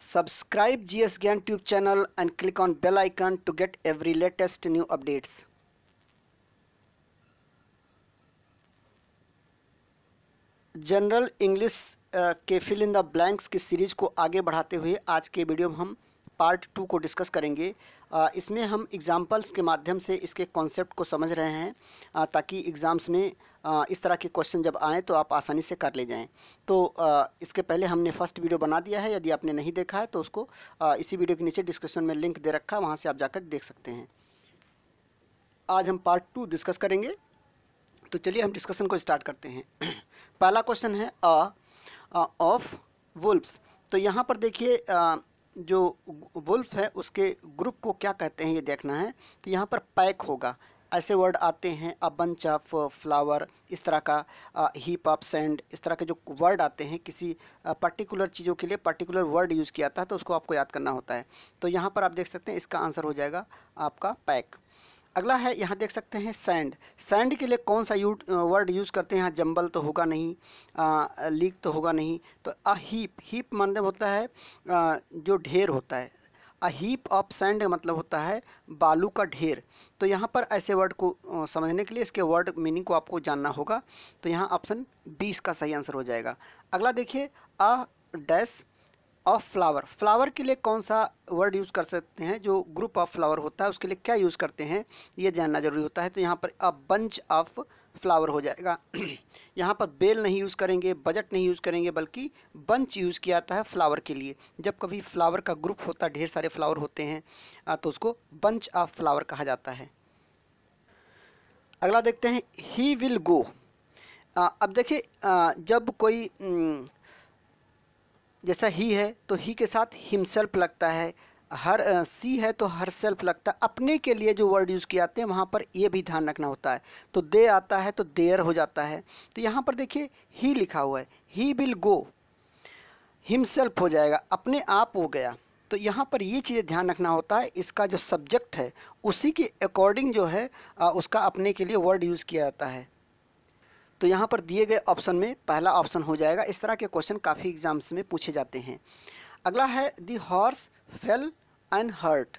Subscribe GS Gyan Tube channel and click on bell icon to get every latest new updates. General English के fill in the blanks की series को आगे बढ़ाते हुए आज के वीडियो में हम पार्ट टू को डिस्कस करेंगे इसमें हम एग्ज़ाम्पल्स के माध्यम से इसके कॉन्सेप्ट को समझ रहे हैं ताकि एग्ज़ाम्स में इस तरह के क्वेश्चन जब आएँ तो आप आसानी से कर ले जाएँ तो इसके पहले हमने फर्स्ट वीडियो बना दिया है यदि आपने नहीं देखा है तो उसको इसी वीडियो के नीचे डिस्क्रिप्शन में लिंक दे रखा है वहाँ से आप जाकर देख सकते हैं आज हम पार्ट टू डिस्कस करेंगे तो चलिए हम डिस्कशन को स्टार्ट करते हैं पहला क्वेश्चन है अ ऑफ वुल्फ्स तो यहाँ पर देखिए जो वुल्फ है उसके ग्रुप को क्या कहते हैं ये देखना है तो यहाँ पर पैक होगा ऐसे वर्ड आते हैं अ बंच ऑफ फ्लावर इस तरह का हीप ऑफ सैंड इस तरह के जो वर्ड आते हैं किसी पर्टिकुलर चीज़ों के लिए पर्टिकुलर वर्ड यूज़ किया जाता है तो उसको आपको याद करना होता है तो यहाँ पर आप देख सकते हैं इसका आंसर हो जाएगा आपका पैक अगला है यहाँ देख सकते हैं सैंड सैंड के लिए कौन सा यू वर्ड यूज़ करते हैं यहाँ जंबल तो होगा नहीं आ, लीक तो होगा नहीं तो अ हीप हीप मतलब होता है आ, जो ढेर होता है अ हीप ऑफ सैंड मतलब होता है बालू का ढेर तो यहाँ पर ऐसे वर्ड को समझने के लिए इसके वर्ड मीनिंग को आपको जानना होगा तो यहाँ ऑप्शन बीस का सही आंसर हो जाएगा अगला देखिए a dash of flower flower के लिए कौन सा वर्ड यूज़ कर सकते हैं जो ग्रुप ऑफ फ्लावर होता है उसके लिए क्या यूज़ करते हैं ये जानना जरूरी होता है तो यहाँ पर अ बंच ऑफ फ्लावर हो जाएगा यहाँ पर बेल नहीं यूज़ करेंगे बजट नहीं यूज़ करेंगे बल्कि बंच यूज़ किया जाता है फ्लावर के लिए जब कभी फ्लावर का ग्रुप होता है ढेर सारे फ्लावर होते हैं तो उसको बंच ऑफ फ्लावर कहा जाता है अगला देखते हैं ही विल गो अब देखिए जब कोई हम्म, जैसा ही है तो ही के साथ हिमसेल्फ लगता है हर सी है तो हर सेल्फ लगता है अपने के लिए जो वर्ड यूज़ किए जाते हैं वहाँ पर ये भी ध्यान रखना होता है तो दे आता है तो देयर हो जाता है तो यहाँ पर देखिए ही लिखा हुआ है ही विल गो हिमसेल्फ हो जाएगा अपने आप हो गया तो यहाँ पर ये चीज़ें ध्यान रखना होता है इसका जो सब्जेक्ट है उसी के अकॉर्डिंग जो है उसका अपने के लिए वर्ड यूज़ किया जाता है तो यहाँ पर दिए गए ऑप्शन में पहला ऑप्शन हो जाएगा इस तरह के क्वेश्चन काफ़ी एग्जाम्स में पूछे जाते हैं अगला है the horse fell and hurt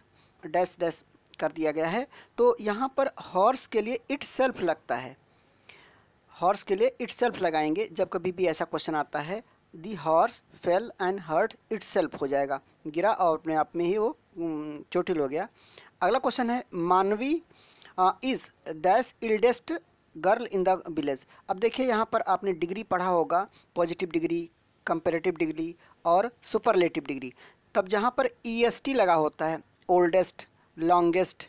dash dash कर दिया गया है तो यहाँ पर हॉर्स के लिए इट सेल्फ लगता है हॉर्स के लिए इट सेल्फ लगाएंगे जब कभी भी ऐसा क्वेश्चन आता है the horse fell and hurt itself हो जाएगा गिरा और अपने आप में ही वो चोटिल हो गया अगला क्वेश्चन है Manvi is dash eldest girl in the village अब देखिए यहाँ पर आपने डिग्री पढ़ा होगा पॉजिटिव डिग्री कंपेरेटिव डिग्री और सुपरलेटिव डिग्री तब जहाँ पर ई e लगा होता है ओल्डेस्ट लॉन्गेस्ट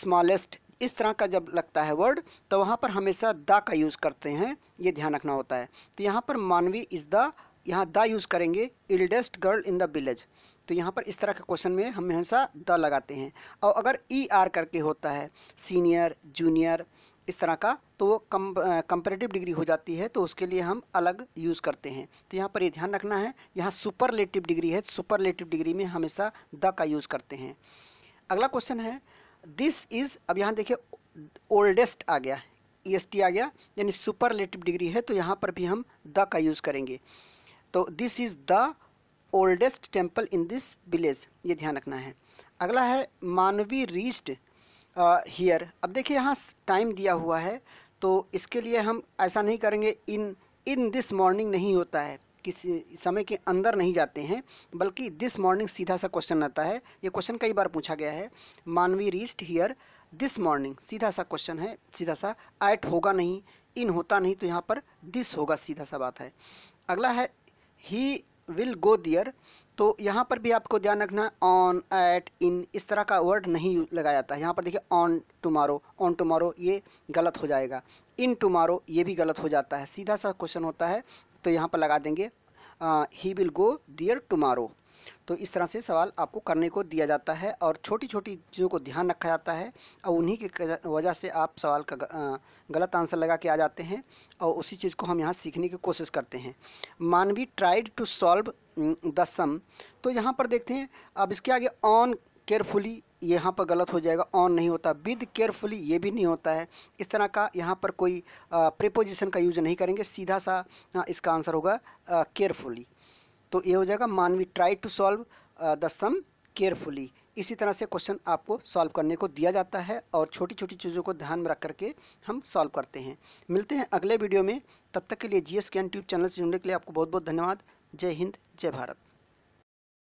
स्मॉलेस्ट इस तरह का जब लगता है वर्ड तो वहाँ पर हमेशा दा का यूज़ करते हैं ये ध्यान रखना होता है तो यहाँ पर मानवी इज़ द यहाँ द यूज़ करेंगे eldest girl in the village तो यहाँ पर इस तरह के क्वेश्चन में हम हमेशा द लगाते हैं और अगर ई e आर करके होता है सीनियर जूनियर इस तरह का तो वो कम कंपेरेटिव डिग्री हो जाती है तो उसके लिए हम अलग यूज़ करते हैं तो यहाँ पर ये यह ध्यान रखना है यहाँ सुपरलेटिव डिग्री है सुपरलेटिव डिग्री में हमेशा द का यूज़ करते हैं अगला क्वेश्चन है दिस इज़ अब यहाँ देखिए ओल्डेस्ट आ गया ई एस टी आ गया यानी सुपरलेटिव डिग्री है तो यहाँ पर भी हम द का यूज़ करेंगे तो this is the oldest temple in this village ये ध्यान रखना है अगला है मानवी रीस्ट uh, अब देखिए यहाँ टाइम दिया हुआ है तो इसके लिए हम ऐसा नहीं करेंगे इन इन दिस मॉर्निंग नहीं होता है किसी समय के अंदर नहीं जाते हैं बल्कि दिस मॉर्निंग सीधा सा क्वेश्चन आता है ये क्वेश्चन कई बार पूछा गया है मानवी रीस्ट हियर दिस मॉर्निंग सीधा सा क्वेश्चन है सीधा सा ऐट होगा नहीं इन होता नहीं तो यहाँ पर दिस होगा सीधा सा बात है अगला है ही विल गो दियर तो यहाँ पर भी आपको ध्यान रखना है ऑन एट इन इस तरह का वर्ड नहीं लगाया जाता है यहाँ पर देखिए ऑन टुमारो ऑन टुमारो ये गलत हो जाएगा इन टुमारो ये भी गलत हो जाता है सीधा सा क्वेश्चन होता है तो यहाँ पर लगा देंगे he will go their tomorrow तो इस तरह से सवाल आपको करने को दिया जाता है और छोटी छोटी चीज़ों को ध्यान रखा जाता है और उन्हीं की वजह से आप सवाल का गलत आंसर लगा के आ जाते हैं और उसी चीज़ को हम यहाँ सीखने की कोशिश करते हैं Manvi tried to solve the sum तो यहाँ पर देखते हैं अब इसके आगे ऑन केयरफुली यहाँ पर गलत हो जाएगा ऑन नहीं होता विद केयरफुली ये भी नहीं होता है इस तरह का यहाँ पर कोई प्रिपोजिशन का यूज नहीं करेंगे सीधा सा इसका आंसर होगा केयरफुली तो ये हो जाएगा Manvi try to solve the sum carefully इसी तरह से क्वेश्चन आपको सॉल्व करने को दिया जाता है और छोटी छोटी चीज़ों को ध्यान में रख करके हम सॉल्व करते हैं मिलते हैं अगले वीडियो में तब तक के लिए G S K N tube channel से जुड़ने के लिए आपको बहुत बहुत धन्यवाद जय हिंद जय भारत